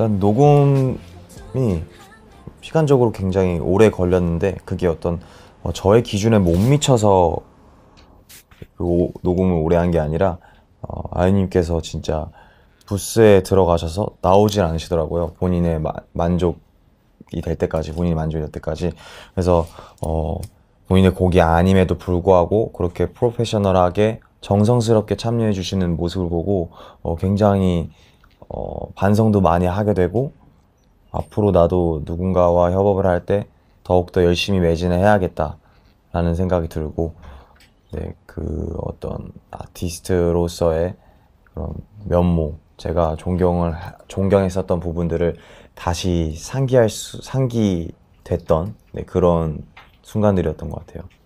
일단 녹음이 시간적으로 굉장히 오래 걸렸는데 그게 어떤 어, 저의 기준에 못 미쳐서 그 오, 녹음을 오래 한 게 아니라 어, 아이님께서 진짜 부스에 들어가셔서 나오질 않으시더라고요. 본인의 마, 만족이 될 때까지, 본인이 만족이 될 때까지. 그래서 어, 본인의 곡이 아님에도 불구하고 그렇게 프로페셔널하게 정성스럽게 참여해 주시는 모습을 보고 어, 굉장히 어, 반성도 많이 하게 되고 앞으로 나도 누군가와 협업을 할 때 더욱더 열심히 매진을 해야겠다라는 생각이 들고 네, 그 어떤 아티스트로서의 그런 면모 제가 존경을 존경했었던 부분들을 다시 상기할 수 상기됐던 네, 그런 순간들이었던 것 같아요.